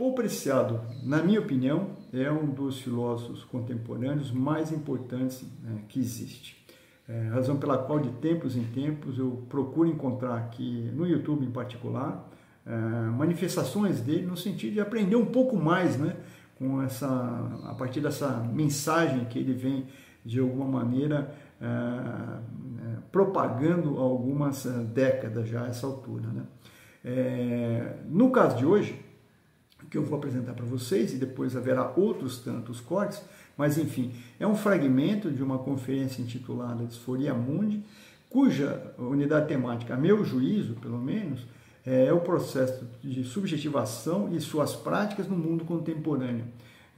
Paul Preciado, na minha opinião, é um dos filósofos contemporâneos mais importantes né, que existe. É, razão pela qual, de tempos em tempos, eu procuro encontrar aqui, no YouTube em particular, é, manifestações dele no sentido de aprender um pouco mais né, com essa, a partir dessa mensagem que ele vem, de alguma maneira, é, é propagando há algumas é, décadas já a essa altura. Né? É, no caso de hoje, que eu vou apresentar para vocês e depois haverá outros tantos cortes, mas enfim, é um fragmento de uma conferência intitulada Disforia Mundi, cuja unidade temática, a meu juízo, pelo menos, é, é o processo de subjetivação e suas práticas no mundo contemporâneo.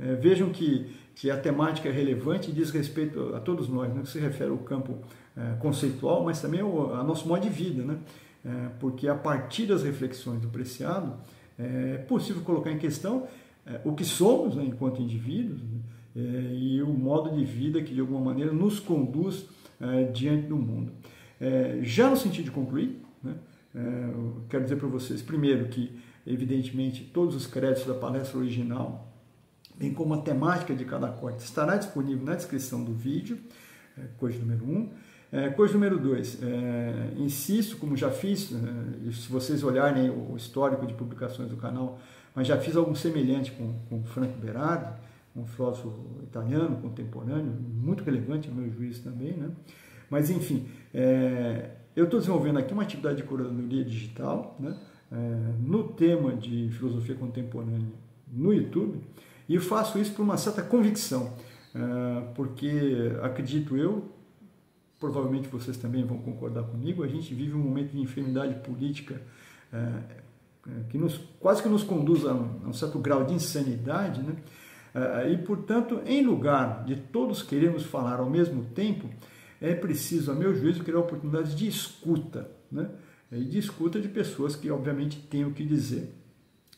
É, vejam que, que a temática é relevante e diz respeito a todos nós, né, que se refere ao campo é, conceitual, mas também ao, ao, nosso modo de vida, né? É, porque a partir das reflexões do preciado, é possível colocar em questão é, o que somos né, enquanto indivíduos né, é, e o modo de vida que, de alguma maneira, nos conduz é, diante do mundo. já no sentido de concluir, né, quero dizer para vocês, primeiro, que, evidentemente, todos os créditos da palestra original, bem como a temática de cada corte, estará disponível na descrição do vídeo, coisa número Um. É, coisa número dois, é, insisto, como já fiz, é, se vocês olharem o histórico de publicações do canal, mas já fiz algo semelhante com, com Franco Berardi, um filósofo italiano contemporâneo, muito relevante ao meu juízo também, né? Mas enfim, é, eu estou desenvolvendo aqui uma atividade de curadoria digital, né? É, no tema de filosofia contemporânea no YouTube, e faço isso por uma certa convicção, é, porque acredito eu provavelmente vocês também vão concordar comigo, a gente vive um momento de enfermidade política eh, eh, que nos, quase que nos conduz a um, a um certo grau de insanidade, né? Eh, e portanto, em lugar de todos queremos falar ao mesmo tempo, é preciso, a meu juízo, criar oportunidades de escuta, né? e de escuta de pessoas que obviamente têm o que dizer.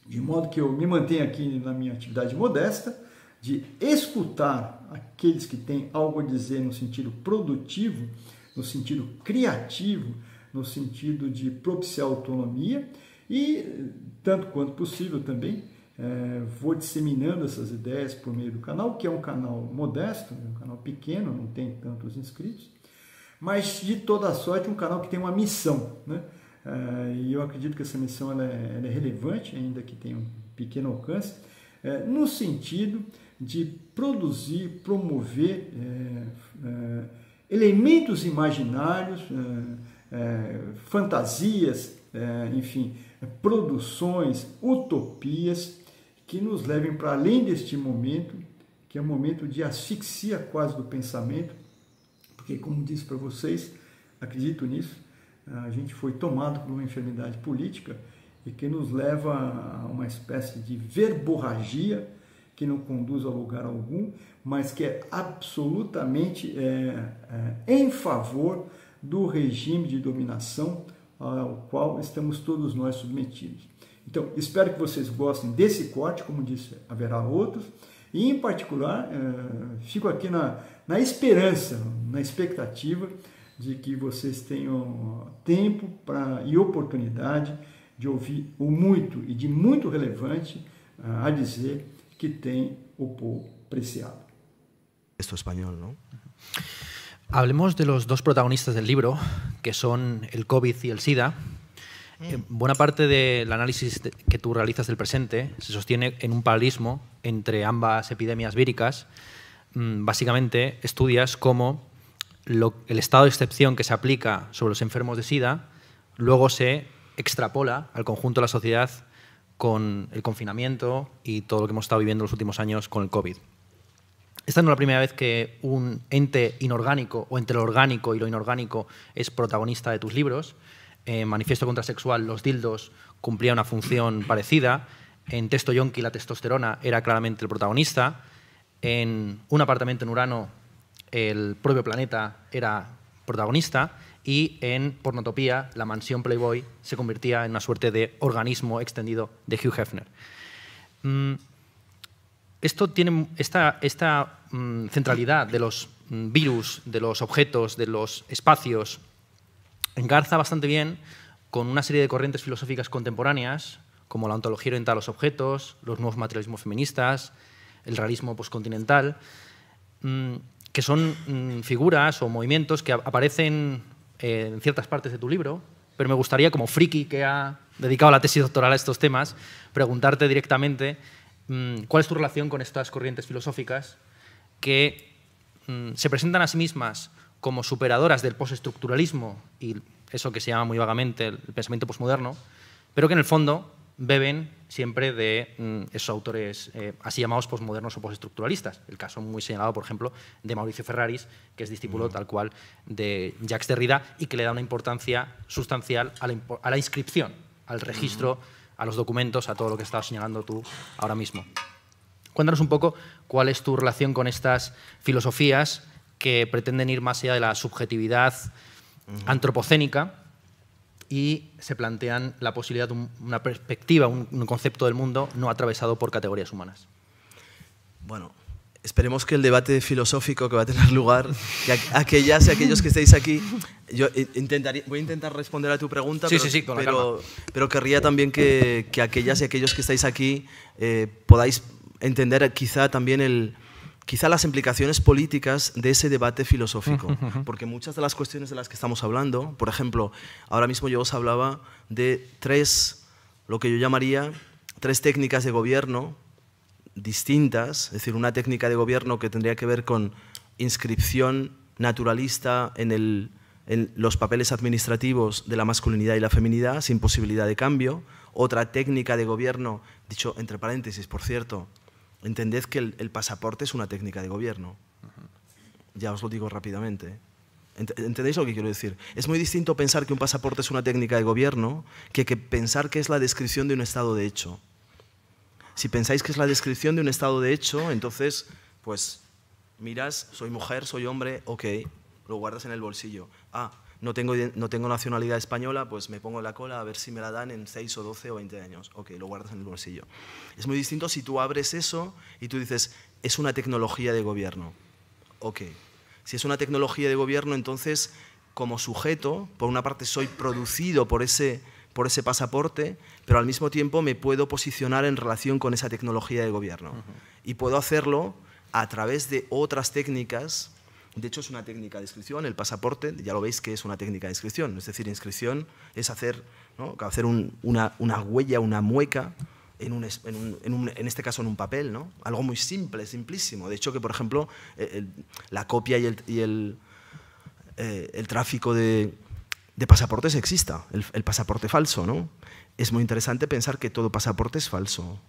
De modo que eu me mantenho aqui na minha atividade modesta, de escutar aqueles que têm algo a dizer no sentido produtivo, no sentido criativo, no sentido de propiciar autonomia e, tanto quanto possível também, é, vou disseminando essas ideias por meio do canal, que é um canal modesto, um canal pequeno, não tem tantos inscritos, mas de toda sorte um canal que tem uma missão. Né? É, e eu acredito que essa missão ela é, ela é relevante, ainda que tenha um pequeno alcance, é, no sentido de produzir, promover é, é, elementos imaginários, é, é fantasias, é, enfim, produções, utopias que nos levem para além deste momento, que é um momento de asfixia quase do pensamento, porque, como disse para vocês, acredito nisso, a gente foi tomado por uma enfermidade política e que nos leva a uma espécie de verborragia que não conduz a lugar algum, mas que é absolutamente é, é, em favor do regime de dominação ao qual estamos todos nós submetidos. Então, espero que vocês gostem desse corte, como disse, haverá outros, e em particular, é, fico aqui na, na esperança, na expectativa de que vocês tenham tempo pra, e oportunidade de ouvir o muito e de muito relevante ah, a dizer que tem o preciado. Esto español, ¿no? Hablemos de los dos protagonistas del libro, que son el COVID y el SIDA. Mm. Eh, buena parte del análisis que tú realizas del presente se sostiene en un paralismo... entre ambas epidemias víricas. Mm, básicamente, estudias cómo el estado de excepción que se aplica sobre los enfermos de SIDA luego se extrapola al conjunto de la sociedad con el confinamiento y todo lo que hemos estado viviendo los últimos años con el COVID. Esta no es la primera vez que un ente inorgánico o entre lo orgánico y lo inorgánico es protagonista de tus libros. En eh, Manifiesto Contrasexual, los dildos cumplían una función parecida. En Testo Yonki, la testosterona era claramente el protagonista. En Un apartamento en Urano, el propio planeta era protagonista y en Pornotopía, la mansión Playboy se convertía en una suerte de organismo extendido de Hugh Hefner. Mm, esto tiene esta, esta mm, centralidad de los mm, virus, de los objetos, de los espacios, engarza bastante bien con una serie de corrientes filosóficas contemporáneas, como la ontología orientada a los objetos, los nuevos materialismos feministas, el realismo postcontinental, que son figuras o movimientos que aparecen eh, en ciertas partes de tu libro, pero me gustaría, como friki que ha dedicado la tesis doctoral a estos temas, preguntarte directamente mm, cuál es tu relación con estas corrientes filosóficas que mm, se presentan a sí mismas como superadoras del postestructuralismo y eso que se llama muy vagamente el pensamiento posmoderno, pero que en el fondo beben siempre de mm, esos autores eh, así llamados posmodernos o postestructuralistas. El caso muy señalado, por ejemplo, de Mauricio Ferraris, que es discípulo mm. tal cual de Jacques Derrida y que le da una importancia sustancial a la, inscripción, al registro, mm. a los documentos, a todo lo que estás señalando tú ahora mismo. Cuéntanos un poco cuál es tu relación con estas filosofías que pretenden ir más allá de la subjetividad antropocénica y se plantean la posibilidad de una perspectiva, un, concepto del mundo no atravesado por categorías humanas. Bueno, esperemos que el debate filosófico que va a tener lugar, que aquellas y aquellos que estáis aquí, yo voy a intentar responder a tu pregunta, sí, pero, sí, sí, pero, querría también que, aquellas y aquellos que estáis aquí eh, podáis entender quizá también el, quizá las implicaciones políticas de ese debate filosófico, porque muchas de las cuestiones de las que estamos hablando, por ejemplo, ahora mismo yo os hablaba de tres, lo que yo llamaría, tres técnicas de gobierno distintas, es decir, una técnica de gobierno que tendría que ver con inscripción naturalista en, los papeles administrativos de la masculinidad y la feminidad, sin posibilidad de cambio, otra técnica de gobierno, dicho entre paréntesis, por cierto, entended que el, pasaporte es una técnica de gobierno. Ya os lo digo rápidamente. ¿Entendéis lo que quiero decir? Es muy distinto pensar que un pasaporte es una técnica de gobierno que, que, pensar que es la descripción de un estado de hecho. Si pensáis que es la descripción de un estado de hecho, entonces, pues, miras, soy mujer, soy hombre, ok, lo guardas en el bolsillo. Ah, no tengo, no tengo nacionalidad española, pues me pongo la cola a ver si me la dan en 6 o 12 o 20 años. Ok, lo guardas en el bolsillo. Es muy distinto si tú abres eso y tú dices, es una tecnología de gobierno. Ok, si es una tecnología de gobierno, entonces como sujeto, por una parte soy producido por ese, por ese pasaporte, pero al mismo tiempo me puedo posicionar en relación con esa tecnología de gobierno. Y puedo hacerlo a través de otras técnicas de hecho, es una técnica de inscripción, el pasaporte, ya lo veis que es una técnica de inscripción. Es decir, inscripción es hacer, hacer una, huella, una mueca, en, este caso en un papel, Algo muy simple, simplísimo. De hecho, que por ejemplo, eh, la copia y el, eh, tráfico de, pasaportes exista, el, pasaporte falso, ¿no? Es muy interesante pensar que todo pasaporte es falso,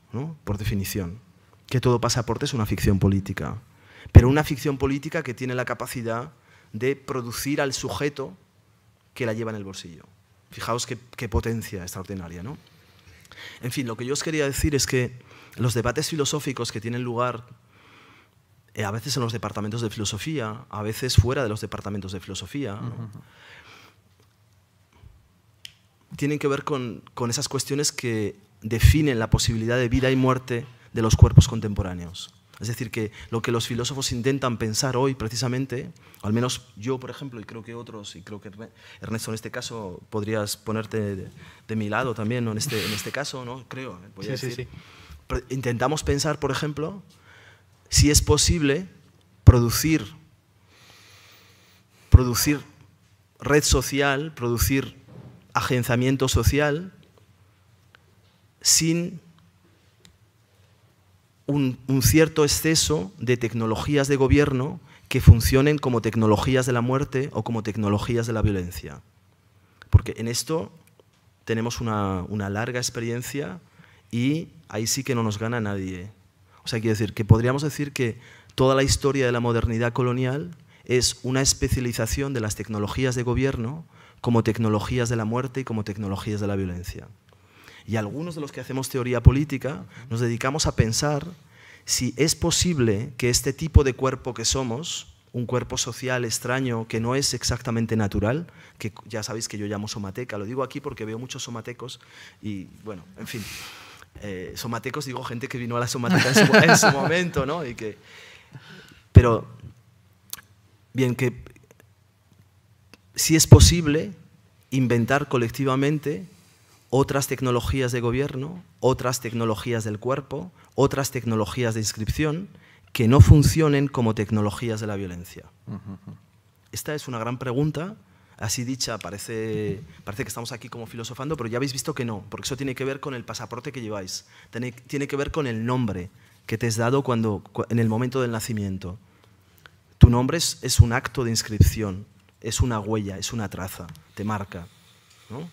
Por definición. Que todo pasaporte es una ficción política pero una ficción política que tiene la capacidad de producir al sujeto que la lleva en el bolsillo. Fijaos qué, potencia extraordinaria, En fin, lo que yo os quería decir es que los debates filosóficos que tienen lugar eh, a veces en los departamentos de filosofía, a veces fuera de los departamentos de filosofía, tienen que ver con esas cuestiones que definen la posibilidad de vida y muerte de los cuerpos contemporáneos. Es decir, que lo que los filósofos intentan pensar hoy precisamente, al menos yo, por ejemplo, y creo que otros, y creo que Ernesto en este caso, podrías ponerte de, mi lado también en, este, en este caso, ¿no? creo. Eh, intentamos pensar, por ejemplo, si es posible producir, producir red social, producir agenciamiento social sin un, cierto exceso de tecnologías de gobierno que funcionen como tecnologías de la muerte o como tecnologías de la violencia. Porque en esto tenemos una, larga experiencia y ahí sí que no nos gana nadie. O sea, quiero decir que podríamos decir que toda la historia de la modernidad colonial es una especialización de las tecnologías de gobierno como tecnologías de la muerte y como tecnologías de la violencia. Y algunos de los que hacemos teoría política nos dedicamos a pensar si es posible que este tipo de cuerpo que somos, un cuerpo social extraño que no es exactamente natural, que ya sabéis que yo llamo somateca, lo digo aquí porque veo muchos somatecos y bueno, en fin, eh, somatecos digo gente que vino a la somateca en su, momento, ¿no? Y que, pero, bien, que si es posible inventar colectivamente otras tecnologías de gobierno, otras tecnologías del cuerpo, otras tecnologías de inscripción que no funcionen como tecnologías de la violencia? Esta es una gran pregunta, así dicha, parece, parece que estamos aquí como filosofando, pero ya habéis visto que no, porque eso tiene que ver con el pasaporte que lleváis, tiene, tiene que ver con el nombre que te has dado cuando, en el momento del nacimiento. Tu nombre es, un acto de inscripción, es una huella, es una traza, te marca. ¿no?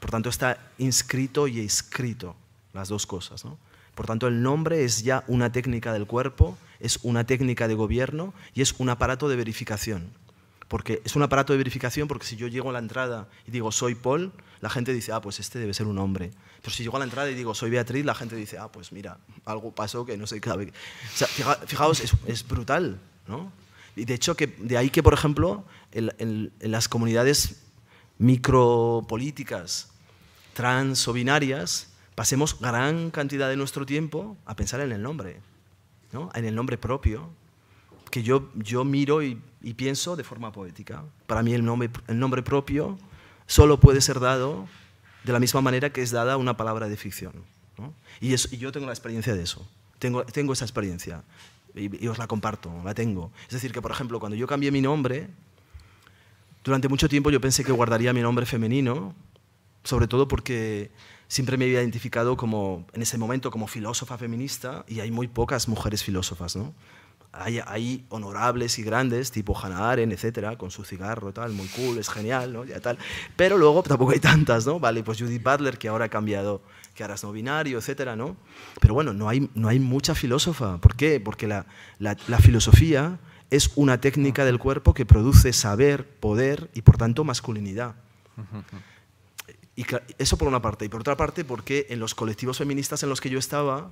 Por tanto, está inscrito y escrito, las dos cosas. Por tanto, el nombre es ya una técnica del cuerpo, es una técnica de gobierno y es un aparato de verificación. Porque es un aparato de verificación porque si yo llego a la entrada y digo soy Paul, la gente dice, ah, pues este debe ser un hombre. Pero si llego a la entrada y digo soy Beatriz, la gente dice, ah, pues mira, algo pasó que no se qué. fijaos, es, brutal, Y de hecho, que de ahí que, por ejemplo, en, en las comunidades micropolíticas trans o binarias, pasemos gran cantidad de nuestro tiempo a pensar en el nombre, en el nombre propio, que yo, miro y, pienso de forma poética. Para mí el nombre, propio solo puede ser dado de la misma manera que es dada una palabra de ficción. Y, yo tengo la experiencia de eso, tengo, esa experiencia y os la comparto, la tengo. Es decir, que por ejemplo, cuando yo cambié mi nombre, durante mucho tiempo yo pensé que guardaría mi nombre femenino, sobre todo porque siempre me había identificado como, en ese momento como filósofa feminista y hay muy pocas mujeres filósofas, ¿no? Hay, honorables y grandes, tipo Hannah Arendt, etcétera, con su cigarro, tal, muy cool, es genial, ¿no? Ya, tal. Pero luego tampoco hay tantas, ¿no? Vale, pues Judith Butler, que ahora ha cambiado, que ahora es no binario, etcétera, ¿no? Pero bueno, no hay, no hay mucha filósofa. ¿Por qué? Porque la filosofía es una técnica del cuerpo que produce saber, poder y por tanto masculinidad. Y eso por una parte. Y por otra parte, porque en los colectivos feministas en los que yo estaba,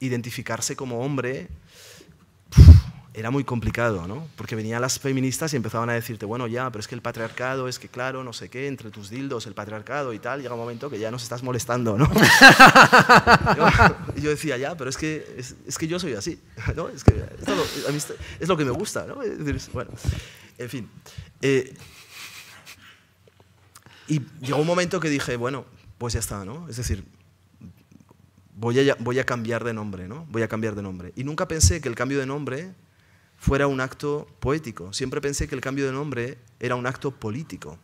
identificarse como hombre era muy complicado, ¿no? Porque venían las feministas y empezaban a decirte, bueno, ya, pero es que el patriarcado, es que claro, no sé qué, entre tus dildos, el patriarcado y tal, llega un momento que ya nos estás molestando, ¿no? yo, decía, ya, pero es que, es, que yo soy así, ¿no? Es que lo, a mí es lo que me gusta, ¿no? en fin. Eh, y llegó un momento que dije, bueno, pues ya está, ¿no? Es decir, voy a, voy a cambiar de nombre, ¿no? Voy a cambiar de nombre. Y nunca pensé que el cambio de nombre fuera un acto poético. Siempre pensé que el cambio de nombre era un acto político.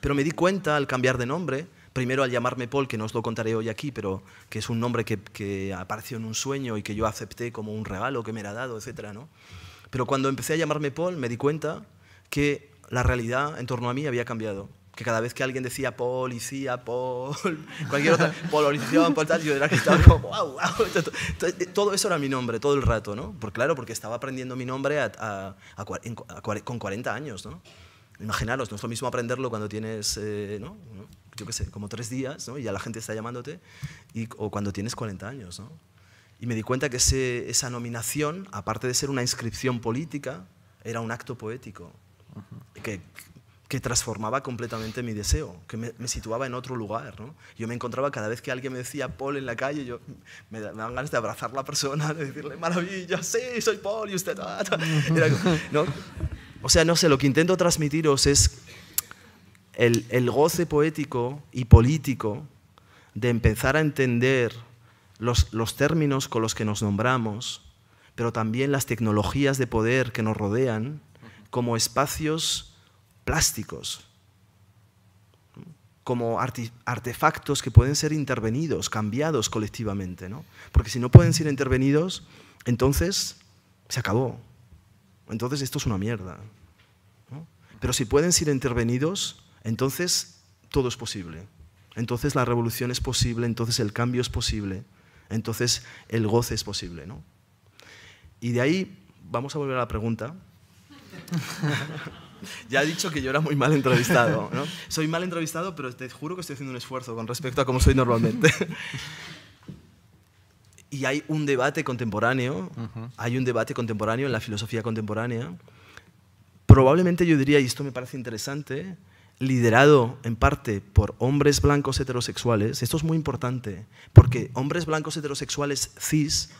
Pero me di cuenta al cambiar de nombre, primero al llamarme Paul, que no os lo contaré hoy aquí, pero que es un nombre que, apareció en un sueño y que yo acepté como un regalo que me era dado, etc. ¿no? Pero cuando empecé a llamarme Paul me di cuenta que la realidad en torno a mí había cambiado que cada vez que alguien decía policía, pol, cualquier otra, polarización, pol tal, yo era que estaba como, wow, wow. Eh, todo eso era mi nombre todo el rato, ¿no? Por, claro, porque estaba aprendiendo mi nombre a, con 40 años, ¿no? Imaginaros, no es lo mismo aprenderlo cuando tienes, eh, ¿no? Yo qué sé, como tres días, ¿no? Y ya la gente está llamándote, y, o cuando tienes 40 años, ¿no? Y me di cuenta que ese, esa nominación, aparte de ser una inscripción política, era un acto poético. que, que transformaba completamente mi deseo, que me, situaba en otro lugar. Yo me encontraba cada vez que alguien me decía Paul en la calle, yo, me, daban ganas de abrazar a la persona, de decirle maravilla, sí, soy Paul y usted. O sea, no sé, lo que intento transmitiros es el, goce poético y político de empezar a entender los, los términos con los que nos nombramos, pero también las tecnologías de poder que nos rodean como espacios plásticos, como artefactos que pueden ser intervenidos, cambiados colectivamente. ¿no? Porque si no pueden ser intervenidos, entonces se acabó. Entonces esto es una mierda. Pero si pueden ser intervenidos, entonces todo es posible. Entonces la revolución es posible, entonces el cambio es posible, entonces el goce es posible. ¿no? Y de ahí vamos a volver a la pregunta. Ya he dicho que yo era muy mal entrevistado. Soy mal entrevistado, pero te juro que estoy haciendo un esfuerzo con respecto a cómo soy normalmente. y hay un debate contemporáneo, hay un debate contemporáneo en la filosofía contemporánea. Probablemente yo diría, y esto me parece interesante, liderado en parte por hombres blancos heterosexuales, esto es muy importante, porque hombres blancos heterosexuales cis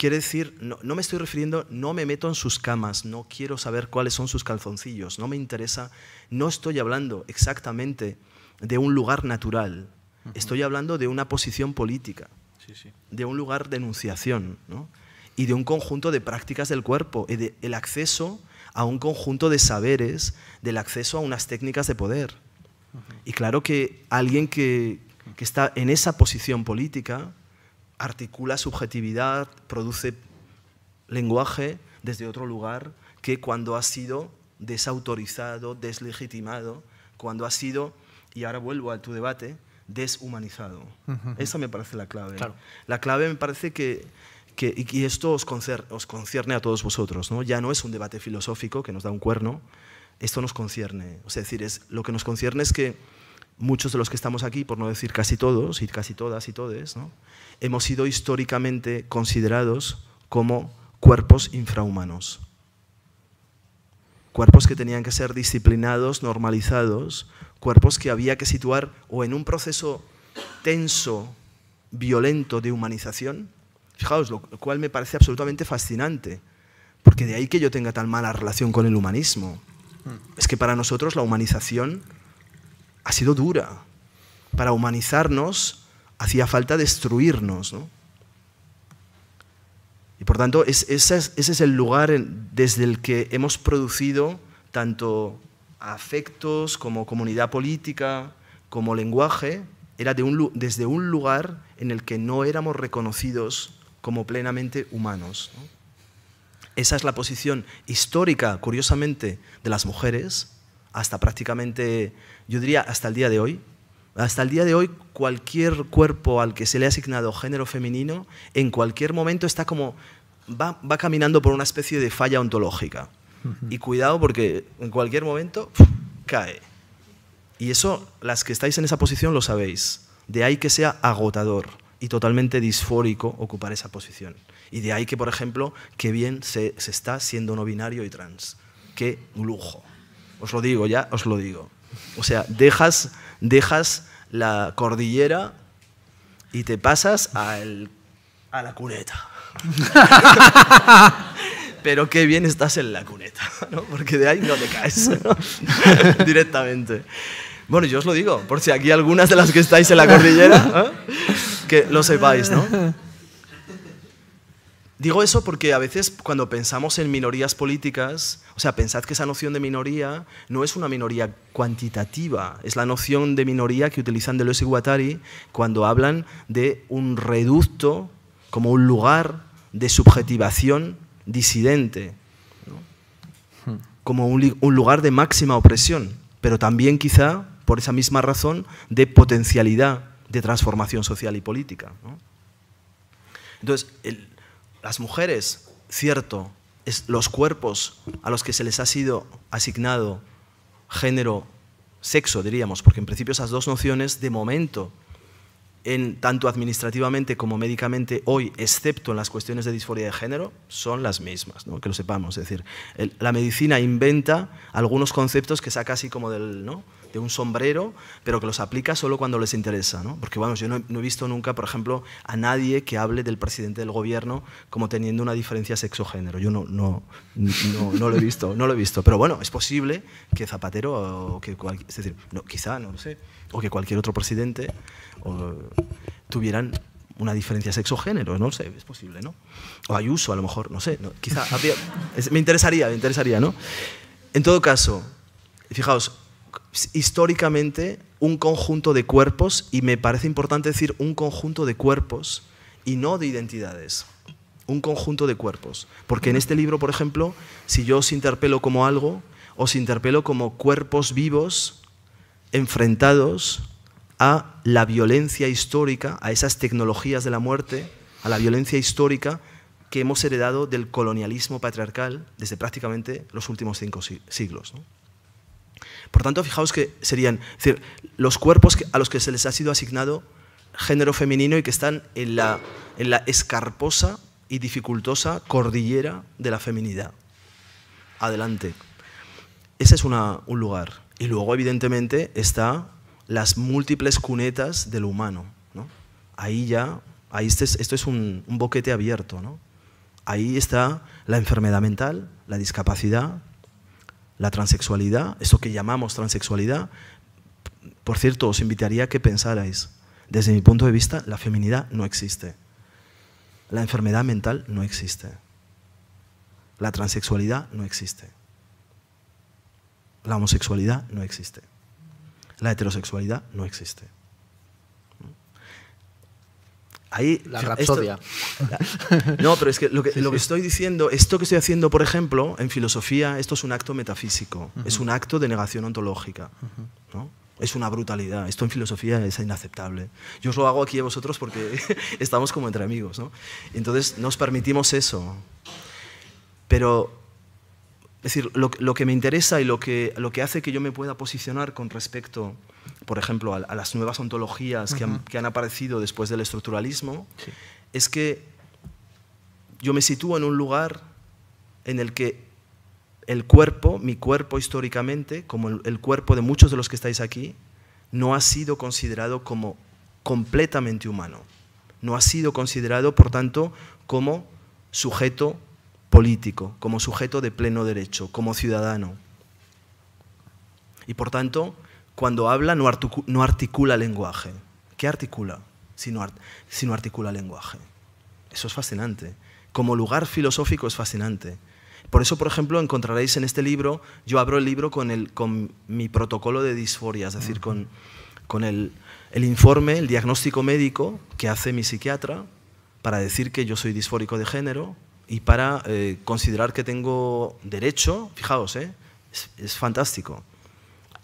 Quiere decir, no, me estoy refiriendo, no me meto en sus camas, no quiero saber cuáles son sus calzoncillos, no me interesa, no estoy hablando exactamente de un lugar natural, estoy hablando de una posición política, de un lugar de enunciación y de un conjunto de prácticas del cuerpo, y el acceso a un conjunto de saberes, del acceso a unas técnicas de poder. Y claro que alguien que está en esa posición política, articula subjetividad, produce lenguaje desde otro lugar que cuando ha sido desautorizado, deslegitimado, cuando ha sido, y ahora vuelvo a tu debate, deshumanizado. Esa me parece la clave. La clave me parece que, y esto os concierne, a todos vosotros, ¿no? ya no es un debate filosófico que nos da un cuerno, esto nos concierne. O sea, es decir, es, lo que nos concierne es que muchos de los que estamos aquí, por no decir casi todos y casi todas y todes, hemos sido históricamente considerados como cuerpos infrahumanos. Cuerpos que tenían que ser disciplinados, normalizados, cuerpos que había que situar o en un proceso tenso, violento de humanización. Fijaos, lo cual me parece absolutamente fascinante, porque de ahí que yo tenga tan mala relación con el humanismo. Hmm. Es que para nosotros la humanización ha sido dura. Para humanizarnos hacía falta destruirnos. Y por tanto, ese, es, el lugar desde el que hemos producido tanto afectos como comunidad política, como lenguaje, era desde un lugar en el que no éramos reconocidos como plenamente humanos. Esa es la posición histórica, curiosamente, de las mujeres, hasta prácticamente, yo diría hasta el día de hoy. Hasta el día de hoy, cualquier cuerpo al que se le ha asignado género femenino, en cualquier momento está como, va, caminando por una especie de falla ontológica. Y cuidado porque en cualquier momento cae. Y eso, las que estáis en esa posición lo sabéis. De ahí que sea agotador y totalmente disfórico ocupar esa posición. Y de ahí que, por ejemplo, qué bien se, se está siendo no binario y trans. Qué lujo. Os lo digo, ya os lo digo. O sea, dejas, dejas la cordillera y te pasas a la cuneta. Pero qué bien estás en la cuneta, ¿no? porque de ahí no te caes directamente. Bueno, yo os lo digo, por si aquí algunas de las que estáis en la cordillera, ¿eh? que lo sepáis, ¿no? Digo eso porque a veces cuando pensamos en minorías políticas, o sea, pensad que esa noción de minoría no es una minoría cuantitativa, es la noción de minoría que utilizan Deleuze y Guattari cuando hablan de un reducto como un lugar de subjetivación disidente, como un, lugar de máxima opresión, pero también quizá por esa misma razón de potencialidad de transformación social y política. Entonces, el, las mujeres, cierto, es los cuerpos a los que se les ha sido asignado género, sexo, diríamos, porque en principio esas dos nociones de momento, en, tanto administrativamente como médicamente hoy, excepto en las cuestiones de disforia de género, son las mismas, que lo sepamos. Es decir, la medicina inventa algunos conceptos que saca así como del... ¿no? de un sombrero, pero que los aplica solo cuando les interesa. ¿no? Porque vamos, yo no he, visto nunca, por ejemplo, a nadie que hable del presidente del gobierno como teniendo una diferencia sexo-género. Yo no, no, no, lo he visto, no lo he visto. Pero bueno, es posible que Zapatero, o que es decir, no, quizá, no sé, o que cualquier otro presidente tuvieran una diferencia sexo-género, no sé, es posible, ¿no? O Ayuso, a lo mejor, no sé, quizá me interesaría, me interesaría, ¿no? En todo caso, fijaos, históricamente un conjunto de cuerpos, y me parece importante decir un conjunto de cuerpos y no de identidades, un conjunto de cuerpos. Porque en este libro, por ejemplo, si yo os interpelo como algo, os interpelo como cuerpos vivos enfrentados a la violencia histórica, a esas tecnologías de la muerte, a la violencia histórica que hemos heredado del colonialismo patriarcal desde prácticamente los últimos cinco siglos. Por tanto, fijaos que serían los cuerpos a los que se les ha sido asignado género femenino y que están en la, en la escarposa y dificultosa cordillera de la feminidad. Adelante. Ese es un lugar. Y luego, evidentemente, está las múltiples cunetas del humano. Ahí ya, ahí este esto es un, boquete abierto. Ahí está la enfermedad mental, la discapacidad, la transexualidad, eso que llamamos transexualidad, por cierto, os invitaría a que pensarais, desde mi punto de vista, la feminidad no existe. La enfermedad mental no existe. La transexualidad no existe. La homosexualidad no existe. La heterosexualidad no existe. Ahí, la rapsodia. no, pero es que lo, que, estoy diciendo, esto que estoy haciendo, por ejemplo, en filosofía, esto es un acto metafísico, es un acto de negación ontológica. ¿no? Es una brutalidad. Esto en filosofía es inaceptable. Yo os lo hago aquí a vosotros porque estamos como entre amigos. ¿no? Entonces nos permitimos eso. Pero, es decir, lo, que me interesa y lo que, lo que hace que yo me pueda posicionar con respecto por ejemplo, a, las nuevas ontologías que, han, aparecido después del estructuralismo, es que yo me sitúo en un lugar en el que el cuerpo, mi cuerpo históricamente, como el cuerpo de muchos de los que estáis aquí, no ha sido considerado como completamente humano. No ha sido considerado, por tanto, como sujeto político, como sujeto de pleno derecho, como ciudadano. Y por tanto, cuando habla no, articula, lenguaje. ¿Qué articula si no, articula lenguaje? Eso es fascinante. Como lugar filosófico es fascinante. Por eso, por ejemplo, encontraréis en este libro, yo abro el libro con, mi protocolo de disforia, es decir, con, el, informe, el diagnóstico médico que hace mi psiquiatra para decir que yo soy disfórico de género y para eh, considerar que tengo derecho, fijaos, eh, es fantástico,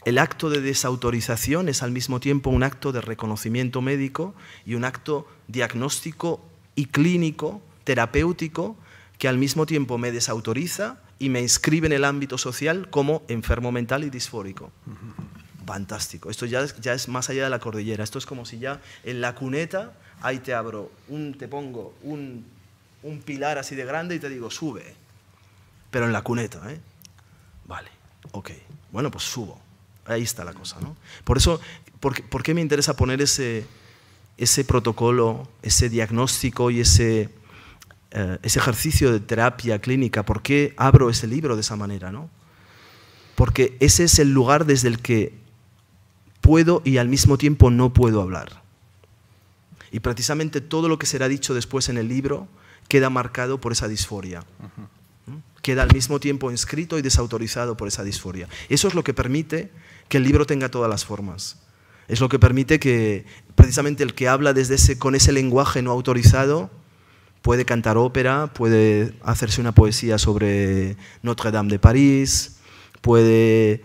el acto de desautorización es al mismo tiempo un acto de reconocimiento médico y un acto diagnóstico y clínico, terapéutico, que al mismo tiempo me desautoriza y me inscribe en el ámbito social como enfermo mental y disfórico. Fantástico. Esto ya es, ya es más allá de la cordillera. Esto es como si ya en la cuneta, ahí te abro, un, te pongo un, un pilar así de grande y te digo, sube. Pero en la cuneta, ¿eh? Vale, ok. Bueno, pues subo. Ahí está la cosa, Por eso, ¿por, qué me interesa poner ese, protocolo, ese diagnóstico y eh, ese, ejercicio de terapia clínica? ¿Por qué abro ese libro de esa manera, no? Porque ese es el lugar desde el que puedo y al mismo tiempo no puedo hablar. Y precisamente todo lo que será dicho después en el libro queda marcado por esa disforia. Queda al mismo tiempo inscrito y desautorizado por esa disforia. Eso es lo que permite que el libro tenga todas las formas. Es lo que permite que precisamente el que habla desde ese, con ese lenguaje no autorizado puede cantar ópera, puede hacerse una poesía sobre Notre Dame de París, puede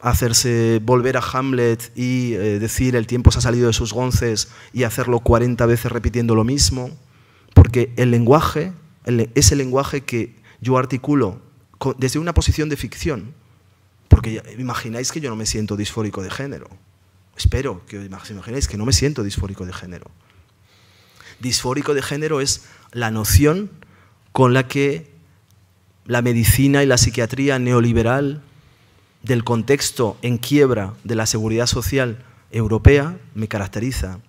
hacerse volver a Hamlet y eh, decir el tiempo se ha salido de sus gonces y hacerlo 40 veces repitiendo lo mismo, porque el lenguaje, ese lenguaje que yo articulo desde una posición de ficción, porque imagináis que yo no me siento disfórico de género. Espero que os imaginéis que no me siento disfórico de género. Disfórico de género es la noción con la que la medicina y la psiquiatría neoliberal del contexto en quiebra de la seguridad social europea me caracteriza.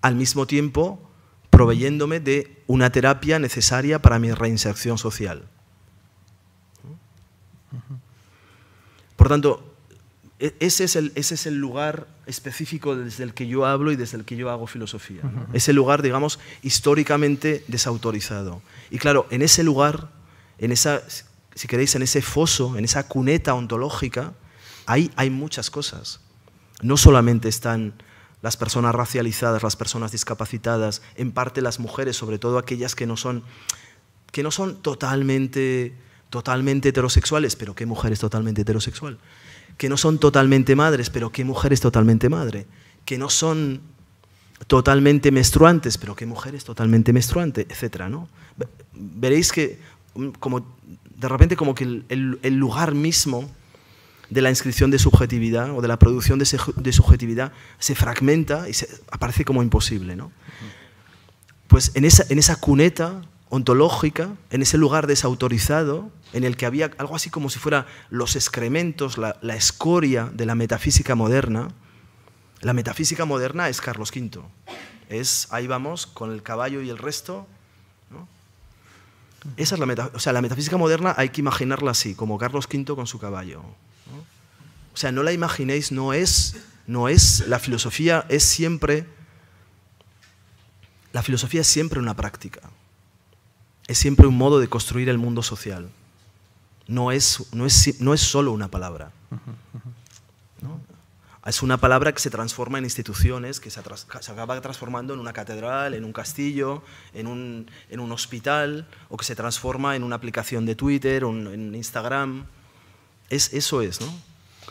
Al mismo tiempo, proveyéndome de una terapia necesaria para mi reinserción social. Por tanto, e-, ese es, el, lugar específico desde el que yo hablo y desde el que yo hago filosofía. Es el Ese lugar, digamos, históricamente desautorizado. Y claro, en ese lugar, en esa, si queréis, en ese foso, en esa cuneta ontológica, ahí hay muchas cosas. No solamente están las personas racializadas, las personas discapacitadas, en parte las mujeres, sobre todo aquellas que no son, que no son totalmente totalmente heterosexuales, pero qué mujer es totalmente heterosexual. Que no son totalmente madres, pero qué mujer es totalmente madre. Que no son totalmente menstruantes, pero qué mujer es totalmente menstruante, etcétera, ¿no? Veréis que mm, como de repente como que el, lugar mismo de la inscripción de subjetividad o de la producción de, subjetividad se fragmenta y se, aparece como imposible. ¿no? Pues en esa, en esa cuneta ontológica, en ese lugar desautorizado, en el que había algo así como si fuera los excrementos, la, escoria de la metafísica moderna. La metafísica moderna es Carlos V. Es, ahí vamos, con el caballo y el resto, esa es la o sea, la metafísica moderna hay que imaginarla así, como Carlos V con su caballo. ¿no? O sea, no la imaginéis, no es, no es, la filosofía es siempre, la filosofía es siempre una práctica es siempre un modo de construir el mundo social. No es, no es, no solo una palabra. Es una palabra que se transforma en instituciones, que se, acaba transformando en una catedral, en un castillo, en un, hospital, o que se transforma en una aplicación de Twitter, en Instagram. Es, eso es, ¿no?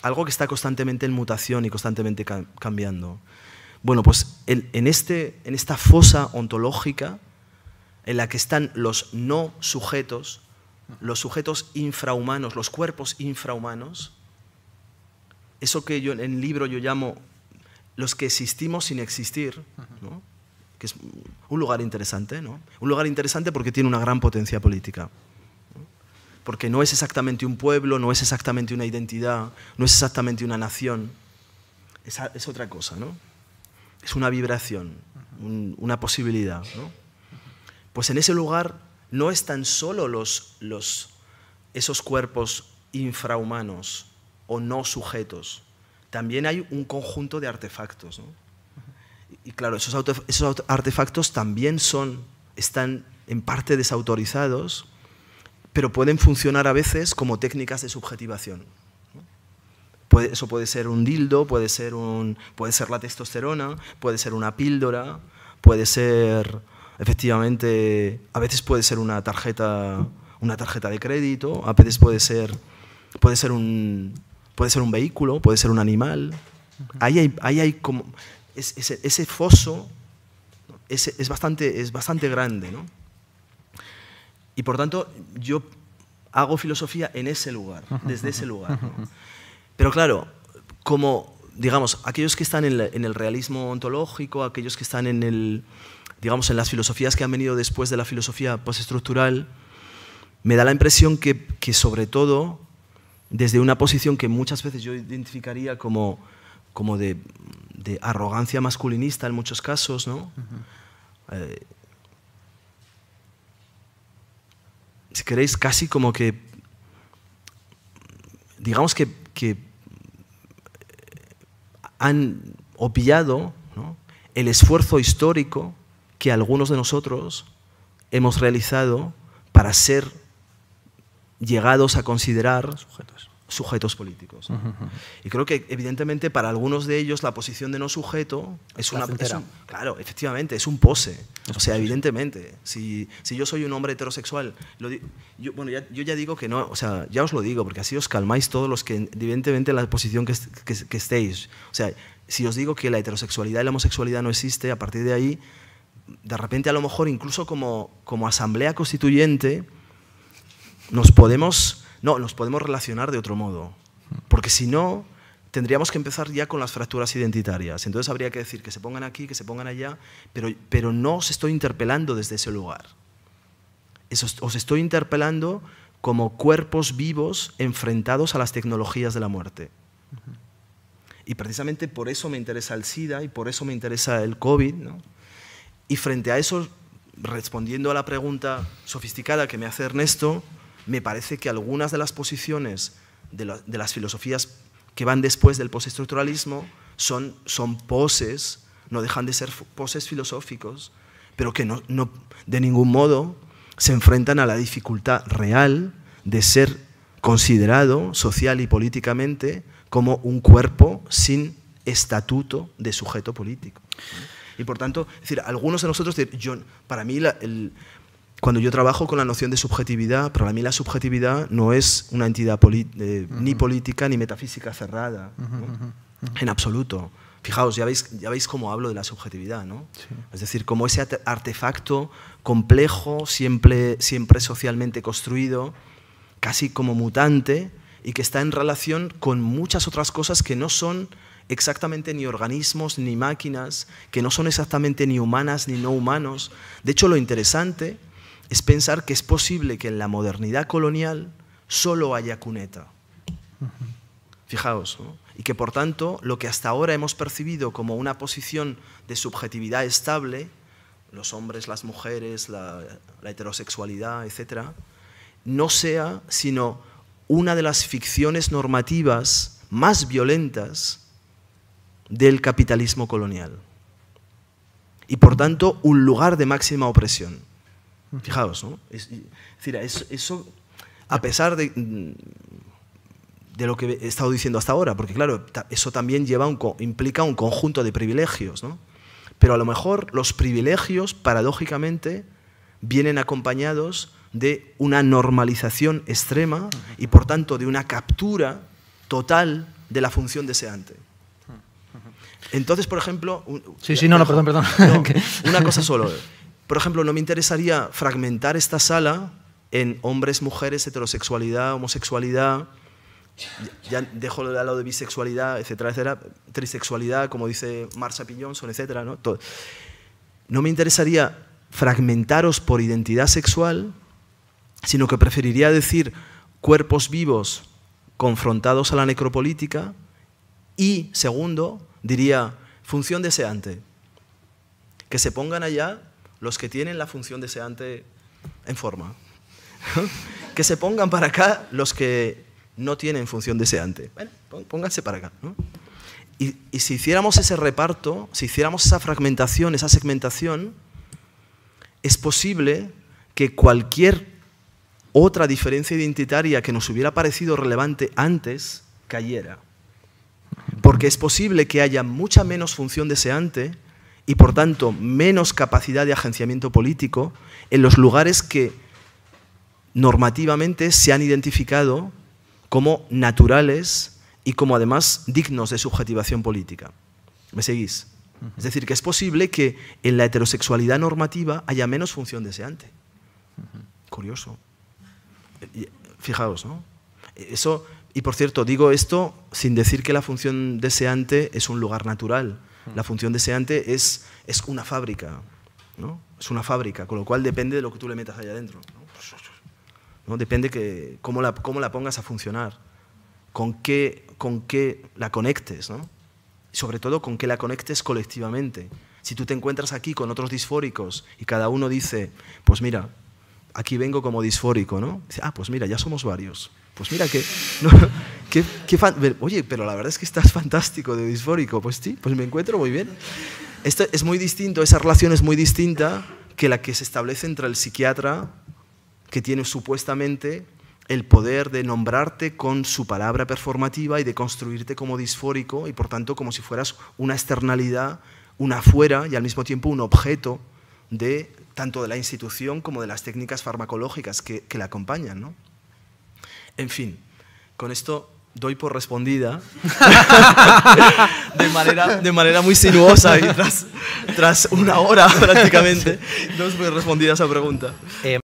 Algo que está constantemente en mutación y constantemente cambiando. Bueno, pues este, en esta fosa ontológica en la que están los no sujetos, los sujetos infrahumanos, los cuerpos infrahumanos, eso que yo en el libro yo llamo los que existimos sin existir, que es un lugar interesante, ¿no? un lugar interesante porque tiene una gran potencia política porque no es exactamente un pueblo, no es exactamente una identidad, no es exactamente una nación. Es, otra cosa, ¿no? Es una vibración, una posibilidad, ¿no? Pues en ese lugar no están solo los, esos cuerpos infrahumanos o no sujetos, también hay un conjunto de artefactos. Y, claro, esos, artefactos también son, están en parte desautorizados, pero pueden funcionar a veces como técnicas de subjetivación. eso puede ser un dildo, puede ser, un, puede ser la testosterona, puede ser una píldora, puede ser Efectivamente, a veces puede ser una tarjeta, una tarjeta de crédito, a veces puede ser, puede ser, un, puede ser un vehículo, puede ser un animal. Ahí hay, hay como... ese, foso es, bastante, es bastante grande, Y por tanto, yo hago filosofía en ese lugar, desde ese lugar. Pero claro, como, digamos, aquellos que están en, el realismo ontológico, aquellos que están en el, digamos, en las filosofías que han venido después de la filosofía postestructural, me da la impresión que, sobre todo, desde una posición que muchas veces yo identificaría como, como de, arrogancia masculinista en muchos casos, eh, si queréis, casi como que, digamos que, han obviado el esfuerzo histórico que algunos de nosotros hemos realizado para ser llegados a considerar sujetos, sujetos políticos. Y creo que evidentemente para algunos de ellos la posición de no sujeto es una... claro, efectivamente, es un pose. o sea, evidentemente, si, si, yo soy un hombre heterosexual, yo, bueno, ya, yo ya digo que no, o sea, ya os lo digo, porque así os calmáis todos los que evidentemente la posición que, que, que estéis. O sea, si os digo que la heterosexualidad y la homosexualidad no existe, a partir de ahí de repente a lo mejor incluso como, asamblea constituyente nos podemos, no, podemos relacionar de otro modo. Porque si no, tendríamos que empezar ya con las fracturas identitarias. Entonces habría que decir que se pongan aquí, que se pongan allá, pero, pero no os estoy interpelando desde ese lugar. os estoy interpelando como cuerpos vivos enfrentados a las tecnologías de la muerte. Y precisamente por eso me interesa el SIDA y por eso me interesa el COVID, ¿no? Y frente a eso, respondiendo a la pregunta sofisticada que me hace Ernesto, me parece que algunas de las posiciones de, las filosofías que van después del postestructuralismo son, poses, no dejan de ser poses filosóficos, pero que no, de ningún modo se enfrentan a la dificultad real de ser considerado social y políticamente como un cuerpo sin estatuto de sujeto político. Y por tanto, decir, algunos de nosotros, yo, para mí, el, cuando yo trabajo con la noción de subjetividad, para mí la subjetividad no es una entidad eh, ni política ni metafísica cerrada, en absoluto. Fijaos, ya veis, ya veis cómo hablo de la subjetividad, ¿no? Es decir, como ese artefacto complejo, siempre, siempre socialmente construido, casi como mutante, y que está en relación con muchas otras cosas que no son exactamente ni organismos ni máquinas, que no son exactamente ni humanas ni no humanos. De hecho, lo interesante es pensar que es posible que en la modernidad colonial solo haya cuneta. Fijaos, y que por tanto lo que hasta ahora hemos percibido como una posición de subjetividad estable, los hombres, las mujeres, la, la heterosexualidad, etc., no sea sino una de las ficciones normativas más violentas del capitalismo colonial y por tanto un lugar de máxima opresión. Fijaos, ¿no? eso, a pesar de, mm, de lo que he estado diciendo hasta ahora, porque claro, eso también lleva un, implica un conjunto de privilegios, ¿no? Pero a lo mejor los privilegios, paradójicamente, vienen acompañados de una normalización extrema y por tanto de una captura total de la función deseante. Entonces, por ejemplo... sí, sí, no, no, perdón, perdón. una cosa solo. Por ejemplo, no me interesaría fragmentar esta sala en hombres, mujeres, heterosexualidad, homosexualidad, ya dejo de lado de bisexualidad, etcétera, etcétera, trisexualidad, como dice Marcia Piñonson, etcétera, No me interesaría fragmentaros por identidad sexual, sino que preferiría decir cuerpos vivos confrontados a la necropolítica y, segundo, diría, función deseante. Que se pongan allá los que tienen la función deseante en forma. que se pongan para acá los que no tienen función deseante. Bueno, pónganse para acá. y si hiciéramos ese reparto, si hiciéramos esa fragmentación, esa segmentación, es posible que cualquier otra diferencia identitaria que nos hubiera parecido relevante antes cayera porque es posible que haya mucha menos función deseante y, por tanto, menos capacidad de agenciamiento político en los lugares que normativamente se han identificado como naturales y como además dignos de subjetivación política. ¿Me seguís? Es decir, que es posible que en la heterosexualidad normativa haya menos función deseante. Curioso. Fijaos, ¿no? Eso y por cierto, digo esto sin decir que la función deseante es un lugar natural. La función deseante es, una fábrica, ¿no? Es una fábrica, con lo cual depende de lo que tú le metas allá adentro. ¿no? Depende que, cómo, la, pongas a funcionar, con qué, con qué la conectes, sobre todo con qué la conectes colectivamente. Si tú te encuentras aquí con otros disfóricos y cada uno dice, pues mira, aquí vengo como disfórico, ah, pues mira, ya somos varios. Pues mira que... No, qué, oye, pero la verdad es que estás fantástico de disfórico. Pues sí, pues me encuentro muy bien. es muy distinto, esa relación es muy distinta que la que se establece entre el psiquiatra, que tiene supuestamente el poder de nombrarte con su palabra performativa y de construirte como disfórico y por tanto como si fueras una externalidad, una fuera y al mismo tiempo un objeto de tanto de la institución como de las técnicas farmacológicas que, que la acompañan. ¿no? En fin, con esto doy por respondida de, manera, de manera muy sinuosa y tras, una hora prácticamente, doy por respondida esa pregunta. Eh,